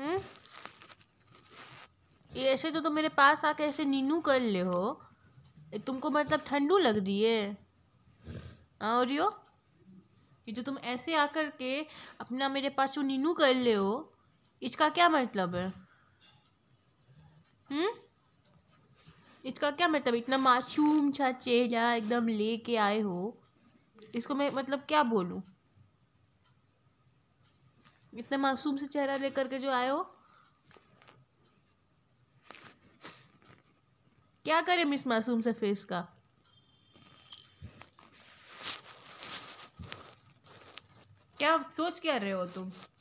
हम्म? ये ऐसे तो तुम मेरे पास आके ऐसे नीनू कर ले हो तुमको मतलब ठंडू लग रही है हाँ, और यो ये जो तुम ऐसे आकर के अपना मेरे पास जो नीनू कर ले हो इसका क्या मतलब है हम्म इसका क्या मतलब इतना मासूम छा चेहरा एकदम लेके आए हो इसको मैं मतलब क्या बोलूँ इतना मासूम से चेहरा लेकर के जो आए हो क्या करें मिस मासूम से फेस का क्या सोच क्या रहे हो तुम